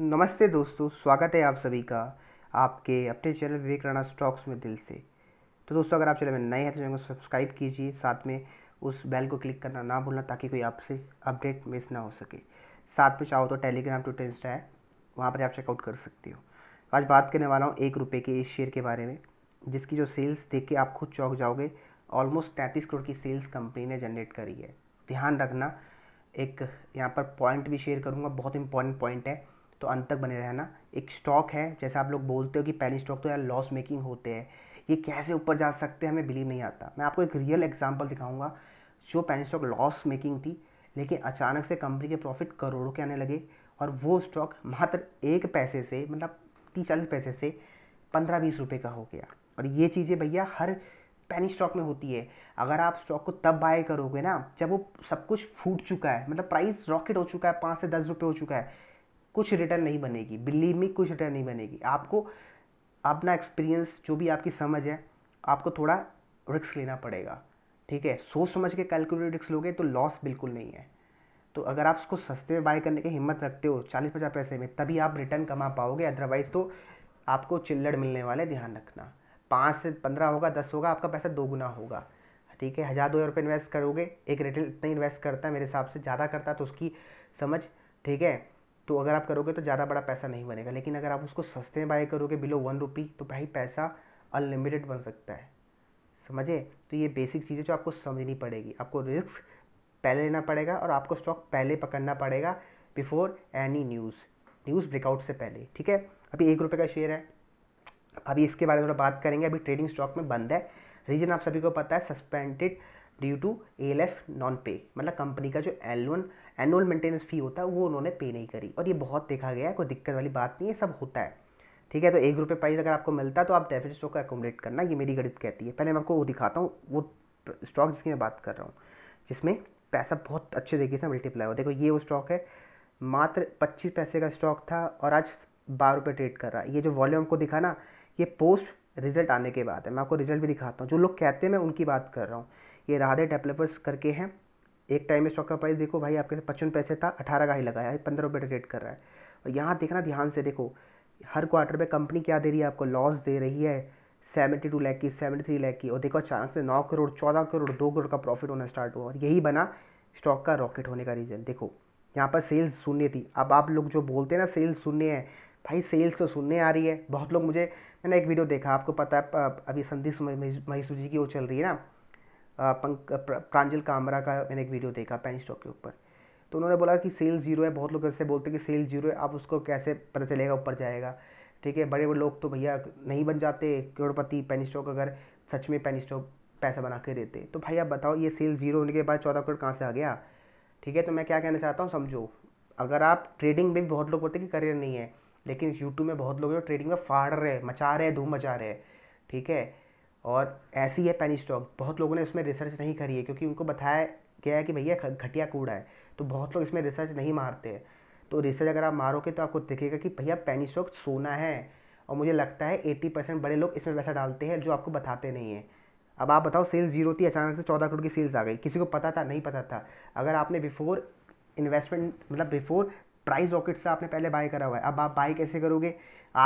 नमस्ते दोस्तों स्वागत है आप सभी का आपके अपने चैनल विवेक राणा स्टॉक्स में दिल से तो दोस्तों अगर आप चैनल में नए हैं तो चैनल को सब्सक्राइब कीजिए साथ में उस बेल को क्लिक करना ना भूलना ताकि कोई आपसे अपडेट मिस ना हो सके साथ में चाहो तो टेलीग्राम ट्विटर इंस्टा है वहाँ पर आप चेकआउट कर सकते हो तो आज बात करने वाला हूँ एक रुपये के इस शेयर के बारे में जिसकी जो सेल्स देख के आप खुद चौक जाओगे ऑलमोस्ट तैंतीस करोड़ की सेल्स कंपनी ने जनरेट करी है ध्यान रखना एक यहाँ पर पॉइंट भी शेयर करूँगा बहुत इंपॉर्टेंट पॉइंट है तो अंत तक बने रहना एक स्टॉक है जैसे आप लोग बोलते हो कि पहली स्टॉक तो यार लॉस मेकिंग होते हैं ये कैसे ऊपर जा सकते हैं हमें बिलीव नहीं आता मैं आपको एक रियल एग्जाम्पल दिखाऊंगा जो पैनी स्टॉक लॉस मेकिंग थी लेकिन अचानक से कंपनी के प्रॉफिट करोड़ों के आने लगे और वो स्टॉक मात्र एक पैसे से मतलब तीस चालीस पैसे से पंद्रह बीस रुपये का हो गया और ये चीज़ें भैया हर पैनी स्टॉक में होती है अगर आप स्टॉक को तब बाय करोगे ना जब वो सब कुछ फूट चुका है मतलब प्राइस रॉकेट हो चुका है पाँच से दस रुपये हो चुका है कुछ रिटर्न नहीं बनेगी बिलीव मी कुछ रिटर्न नहीं बनेगी आपको अपना एक्सपीरियंस जो भी आपकी समझ है आपको थोड़ा रिक्स लेना पड़ेगा ठीक है सोच समझ के कैलकुलेट रिस्क लोगे तो लॉस बिल्कुल नहीं है तो अगर आप उसको सस्ते में बाय करने की हिम्मत रखते हो चालीस पचास पैसे में तभी आप रिटर्न कमा पाओगे अदरवाइज़ तो आपको चिल्लड़ मिलने वाले ध्यान रखना पाँच से पंद्रह होगा दस होगा आपका पैसा दोगुना होगा ठीक है हज़ार दो हज़ार रुपये इन्वेस्ट करोगे एक रिटेल इतना इन्वेस्ट करता है मेरे हिसाब से ज़्यादा करता है तो उसकी समझ ठीक है तो अगर आप करोगे तो ज़्यादा बड़ा पैसा नहीं बनेगा लेकिन अगर आप उसको सस्ते में बाय करोगे बिलो वन रुपी तो भाई पैसा अनलिमिटेड बन सकता है समझे तो ये बेसिक चीज़ें जो आपको समझनी पड़ेगी आपको रिस्क पहले लेना पड़ेगा और आपको स्टॉक पहले पकड़ना पड़ेगा before any news news breakout से पहले ठीक है अभी एक रुपये का शेयर है अभी इसके बारे में थोड़ा बात करेंगे अभी ट्रेडिंग स्टॉक में बंद है रीज़न आप सभी को पता है suspended due to L F non pay मतलब कंपनी का जो L one annual maintenance fee होता है वो उन्होंने पे नहीं करी और ये बहुत देखा गया है कोई दिक्कत वाली बात नहीं है सब होता है ठीक है तो एक रुपये प्राइस अगर आपको मिलता है तो आप डेफिट स्टॉक को एकोमोडेट करना ये मेरी गणित कहती है पहले मैं आपको वो दिखाता हूँ वो स्टॉक जिसकी मैं बात कर रहा हूँ जिसमें पैसा बहुत अच्छे तरीके से मल्टीप्लाई हो देखो ये वो स्टॉक है मात्र पच्चीस पैसे का स्टॉक था और आज बारह रुपये ट्रेड कर रहा है ये जो वॉल्यूम आपको दिखा ना ये पोस्ट रिजल्ट आने के बाद है मैं आपको रिजल्ट भी दिखाता हूँ जो लोग कहते हैं मैं उनकी बात कर रहा हूँ ये राधे डेवलपर्स करके हैं एक टाइम में स्टॉक का प्राइस देखो भाई आपके पचपन पैसे था अठारह का ही लगाया है पंद्रह रुपये ट्रेड कर रहा है और यहाँ देखना ध्यान से देखो हर क्वार्टर में कंपनी क्या दे रही है आपको लॉस दे रही है सेवेंटी टू लैख की सेवेंटी थ्री लैख की और देखो अचानक से नौ करोड़ चौदह करोड़ दो करोड़ का प्रॉफिट होना स्टार्ट हुआ और यही बना स्टॉक का रॉकेट होने का रीज़न देखो यहाँ पर सेल्स शून्य थी अब आप लोग जो बोलते हैं ना सेल्स शून्य है भाई सेल्स तो शून्य आ रही है बहुत लोग मुझे मैंने एक वीडियो देखा आपको पता है अभी संदीप महेश जी की वो चल रही है ना पंक प्रांजल कामरा का मैंने एक वीडियो देखा पेन स्टॉक के ऊपर तो उन्होंने बोला कि सेल जीरो है बहुत लोग ऐसे बोलते हैं कि सेल जीरो है आप उसको कैसे पता चलेगा ऊपर जाएगा ठीक है बड़े बड़े लोग तो भैया नहीं बन जाते करोड़पति पेन स्टॉक अगर सच में पेन स्टॉक पैसा बना के देते तो भाई आप बताओ ये सेल जीरो होने के बाद चौदह करोड़ कहाँ से आ गया ठीक है तो मैं क्या कहना चाहता हूँ समझो अगर आप ट्रेडिंग में भी बहुत लोग बोलते हैं कि करियर नहीं है लेकिन यूट्यूब में बहुत लोग ट्रेडिंग में फाड़ रहे मचा रहे धूम मचा रहे ठीक है और ऐसी है पेनी स्टॉक बहुत लोगों ने इसमें रिसर्च नहीं करी है क्योंकि उनको बताया गया है कि भैया घटिया कूड़ा है तो बहुत लोग इसमें रिसर्च नहीं मारते हैं तो रिसर्च अगर आप मारोगे तो आपको दिखेगा कि भैया पेनी स्टॉक सोना है और मुझे लगता है एट्टी परसेंट बड़े लोग इसमें पैसा डालते हैं जो आपको बताते नहीं हैं अब आप बताओ सेल्स जीरो थी अचानक से चौदह करोड़ की सेल्स आ गई किसी को पता था नहीं पता था अगर आपने बिफोर इन्वेस्टमेंट मतलब बिफोर प्राइस रॉकेट से आपने पहले बाय करा हुआ है अब आप बाय कैसे करोगे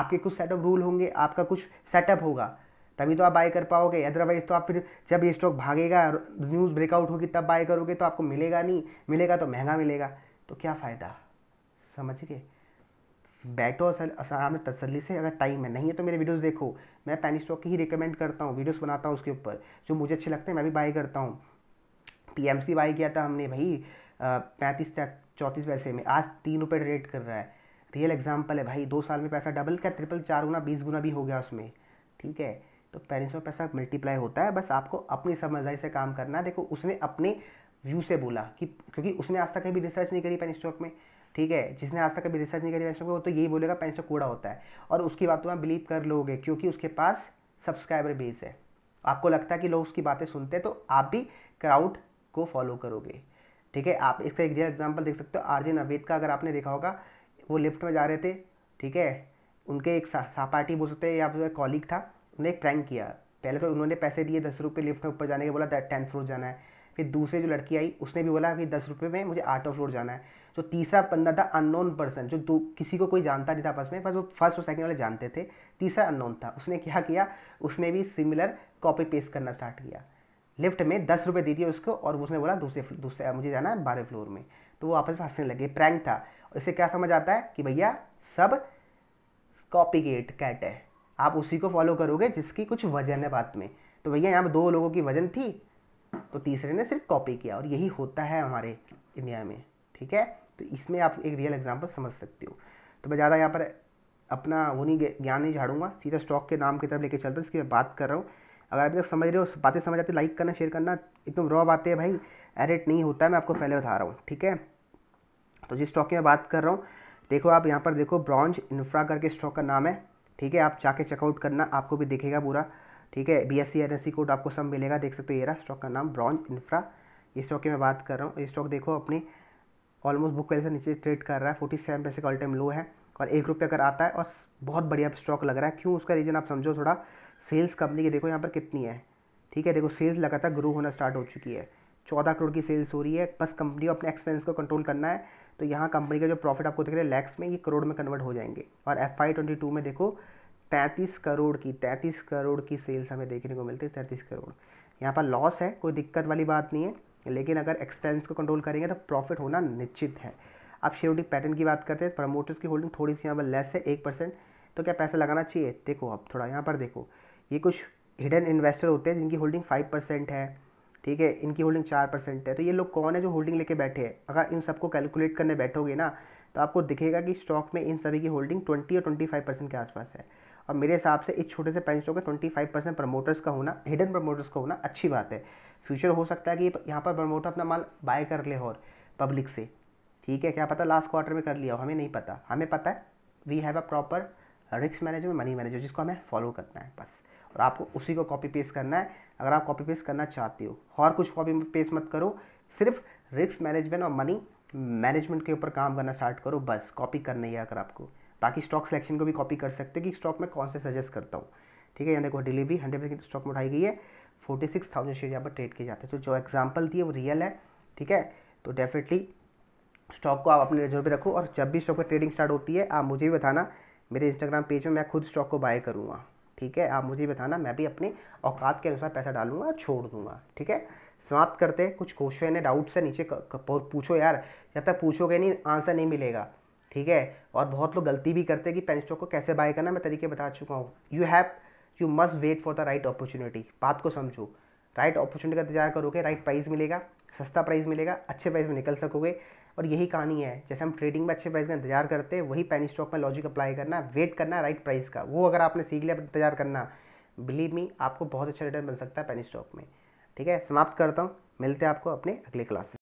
आपके कुछ सेटअप रूल होंगे आपका कुछ सेटअप होगा तभी तो आप बाय कर पाओगे अदरवाइज़ तो आप फिर जब ये स्टॉक भागेगा न्यूज़ ब्रेकआउट होगी तब बाय करोगे तो आपको मिलेगा नहीं मिलेगा तो महंगा मिलेगा तो क्या फ़ायदा समझ गए बैठो आराम से तसली से अगर टाइम है नहीं है तो मेरे वीडियोस देखो मैं पैनी स्टॉक की ही रिकमेंड करता हूँ वीडियोस बनाता हूँ उसके ऊपर जो मुझे अच्छे लगते हैं मैं भी बाय करता हूँ पीएमसी बाय किया था हमने भाई पैंतीस तक चौंतीस पैसे में आज तीन रुपये रेट कर रहा है रियल एग्जाम्पल है भाई दो साल में पैसा डबल क्या ट्रिपल चार गुना बीस गुना भी हो गया उसमें ठीक है तो पेरेंट्स में पैसा मल्टीप्लाई होता है बस आपको अपनी समझदारी से काम करना है देखो उसने अपने व्यू से बोला कि क्योंकि उसने आज तक कभी रिसर्च नहीं करी पेन स्टॉक में ठीक है जिसने आज तक कभी रिसर्च नहीं करी पेन स्टॉक में वो तो यही बोलेगा पेन स्टॉक कूड़ा होता है और उसकी बात तो आप बिलीव कर लोगे क्योंकि उसके पास सब्सक्राइबर बेस है आपको लगता है कि लोग उसकी बातें सुनते हैं तो आप भी क्राउड को फॉलो करोगे ठीक है आप इसका एक एग्जाम्पल देख सकते हो आरजे नवेद का अगर आपने देखा होगा वो लिफ्ट में जा रहे थे ठीक है उनके एक सहपाठी बोल सकते हैं या फिर कॉलीग था उसने एक प्रैंक किया पहले तो उन्होंने पैसे दिए दस रुपये लिफ्ट में ऊपर जाने के बोला टेंथ फ्लोर जाना है फिर दूसरी जो लड़की आई उसने भी बोला कि दस रुपये में मुझे आठ ऑफ फ्लोर जाना है जो तो तीसरा बंदा था अननोन पर्सन जो दो किसी को कोई जानता नहीं था आपस में बस वो फर्स्ट और सेकंड वाले जानते थे तीसरा अननोन था उसने क्या किया उसने भी सिमिलर कॉपी पेस्ट करना स्टार्ट किया लिफ्ट में दस रुपये दे दिए उसको और उसने बोला दूसरे दूसरे मुझे जाना है बारह फ्लोर में तो वो आपस में हंसने लगे प्रैंक था और इससे क्या समझ आता है कि भैया सब कॉपी गेट कैट है आप उसी को फॉलो करोगे जिसकी कुछ वजन है बात में तो भैया यहाँ पर दो लोगों की वजन थी तो तीसरे ने सिर्फ कॉपी किया और यही होता है हमारे इंडिया में ठीक है तो इसमें आप एक रियल एग्जाम्पल समझ सकते हो तो मैं ज़्यादा यहाँ पर अपना वो नहीं ज्ञान नहीं झाड़ूंगा सीधा स्टॉक के नाम की तरफ लेके चलता हूँ इसकी मैं बात कर रहा हूँ अगर अभी तक समझ रहे हो बातें समझ आती लाइक करना शेयर करना एकदम रॉ बातें भाई एडिट नहीं होता है मैं आपको पहले बता रहा हूँ ठीक है तो जिस स्टॉक की मैं बात कर रहा हूँ देखो आप यहाँ पर देखो ब्रॉन्ज इन्फ्रा करके स्टॉक का नाम है ठीक है आप जाके चेकआउट करना आपको भी दिखेगा पूरा ठीक है बी एस सी कोड आपको सब मिलेगा देख सकते हो ये रहा स्टॉक का नाम ब्रॉन्ज इंफ्रा इस स्टॉक की मैं बात कर रहा हूँ ये स्टॉक देखो अपनी ऑलमोस्ट बुक वैल्यू से नीचे ट्रेड कर रहा है फोर्टी सेवन पैसे का ऑल टाइम लो है और एक रुपये अगर आता है और बहुत बढ़िया स्टॉक लग रहा है क्यों उसका रीज़न आप समझो थोड़ा सेल्स कंपनी की देखो यहाँ पर कितनी है ठीक है देखो सेल्स लगातार ग्रो होना स्टार्ट हो चुकी है चौदह करोड़ की सेल्स हो रही है बस कंपनी को अपने एक्सपेंस को कंट्रोल करना है तो यहाँ कंपनी का जो प्रॉफिट आपको दिख रहा है लैक्स में ये करोड़ में कन्वर्ट हो जाएंगे और एफ आई ट्वेंटी टू में देखो तैंतीस करोड़ की तैंतीस करोड़ की सेल्स हमें देखने को मिलती है तैंतीस करोड़ यहाँ पर लॉस है कोई दिक्कत वाली बात नहीं है लेकिन अगर एक्सपेंस को कंट्रोल करेंगे तो प्रॉफिट होना निश्चित है अब शेयर होल्डिंग पैटर्न की बात करते हैं प्रमोटर्स की होल्डिंग थोड़ी सी यहाँ पर लेस है एक परसेंट तो क्या पैसा लगाना चाहिए देखो आप थोड़ा यहाँ पर देखो ये कुछ हिडन इन्वेस्टर होते हैं जिनकी होल्डिंग फाइव परसेंट है ठीक है इनकी होल्डिंग चार परसेंट है तो ये लोग कौन है जो होल्डिंग लेके बैठे हैं अगर इन सबको कैलकुलेट करने बैठोगे ना तो आपको दिखेगा कि स्टॉक में इन सभी की होल्डिंग ट्वेंटी और ट्वेंटी फाइव परसेंट के आसपास है और मेरे हिसाब से इस छोटे से पेन के ट्वेंटी फाइव परसेंट प्रमोटर्स का होना हिडन प्रमोटर्स का होना अच्छी बात है फ्यूचर हो सकता है कि यहाँ पर प्रमोटर अपना माल बाय कर ले और पब्लिक से ठीक है क्या पता लास्ट क्वार्टर में कर लिया हो हमें नहीं पता हमें पता है we have a proper risk management money manager जिसको हमें फॉलो करना है बस और आपको उसी को कॉपी पेस्ट करना है अगर आप कॉपी पेस्ट करना चाहते हो और कुछ कॉपी पेस्ट मत करो सिर्फ रिस्क मैनेजमेंट और मनी मैनेजमेंट के ऊपर काम करना स्टार्ट करो बस कॉपी करनी ही है अगर आपको बाकी स्टॉक सिलेक्शन को भी कॉपी कर सकते हो कि स्टॉक में कौन से सजेस्ट करता हूँ ठीक है यानी को डिलीवरी हंड्रेड परसेंट स्टॉक में उठाई गई है फोर्टी सिक्स थाउजेंड शेयर यहाँ पर ट्रेड किए जाते हैं तो जो एग्जाम्पल दिए वो रियल है ठीक है तो डेफिनेटली स्टॉक को आप अपने रिजर्व पे रखो और जब भी स्टॉक पर ट्रेडिंग स्टार्ट होती है आप मुझे भी बताना मेरे इंस्टाग्राम पेज में मैं खुद स्टॉक को बाय करूँगा ठीक है आप मुझे बताना मैं भी अपने औकात के अनुसार पैसा डालूंगा छोड़ दूंगा ठीक है समाप्त करते हैं कुछ क्वेश्चन है डाउट्स है नीचे पूछो यार जब तक पूछोगे नहीं आंसर नहीं मिलेगा ठीक है और बहुत लोग गलती भी करते हैं कि पेन स्टॉक को कैसे बाय करना मैं तरीके बता चुका हूँ you have you must wait for the right opportunity बात को समझो राइट अपॉर्चुनिटी का इंतजार करोगे राइट प्राइस मिलेगा सस्ता प्राइस मिलेगा अच्छे प्राइस में निकल सकोगे और यही कहानी है जैसे हम ट्रेडिंग में अच्छे प्राइस का इंतजार करते हैं वही पैनी स्टॉक में लॉजिक अप्लाई करना वेट करना राइट प्राइस का वो अगर आपने सीख लिया इंतजार करना बिलीव मी आपको बहुत अच्छा रिटर्न मिल सकता है पैनी स्टॉक में ठीक है समाप्त करता हूँ मिलते हैं आपको अपने अगले क्लास